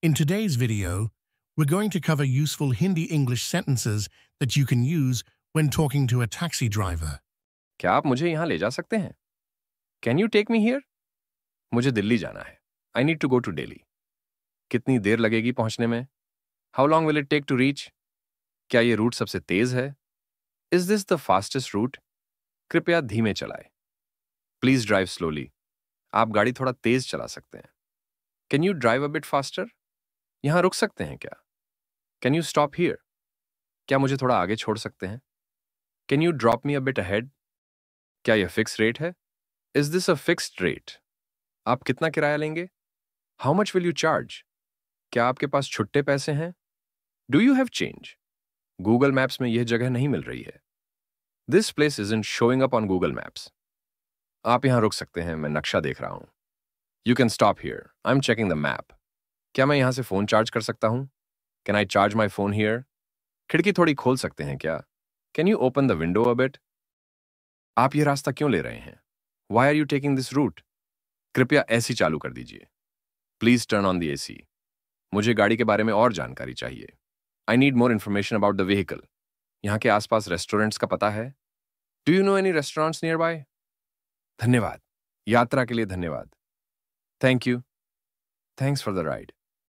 In today's video, we're going to cover useful Hindi-English sentences that you can use when talking to a taxi driver. क्या आप मुझे यहाँ ले जा सकते हैं? Can you take me here? मुझे दिल्ली जाना है. I need to go to Delhi. कितनी देर लगेगी पहुँचने में? How long will it take to reach? क्या ये रूट सबसे तेज है? Is this the fastest route? कृपया धीमे चलाएं. Please drive slowly. आप गाड़ी थोड़ा तेज चला सकते हैं. Can you drive a bit faster? यहां रुक सकते हैं क्या कैन यू स्टॉप हियर क्या मुझे थोड़ा आगे छोड़ सकते हैं can you drop me a bit ahead क्या यह फिक्स रेट है is this a fixed rate आप कितना किराया लेंगे how much will you charge क्या आपके पास छुट्टे पैसे हैं do you have change Google Maps में यह जगह नहीं मिल रही है this place is in showing up on Google Maps आप यहां रुक सकते हैं मैं नक्शा देख रहा हूं you can stop here I am checking the map क्या मैं यहाँ से फ़ोन चार्ज कर सकता हूँ can I charge my phone here खिड़की थोड़ी खोल सकते हैं क्या can you open the window a bit आप ये रास्ता क्यों ले रहे हैं why are you taking this route कृपया एसी चालू कर दीजिए please turn on the AC मुझे गाड़ी के बारे में और जानकारी चाहिए I need more information about the vehicle यहाँ के आसपास रेस्टोरेंट्स का पता है do you know any restaurants nearby धन्यवाद यात्रा के लिए धन्यवाद thank you thanks for the ride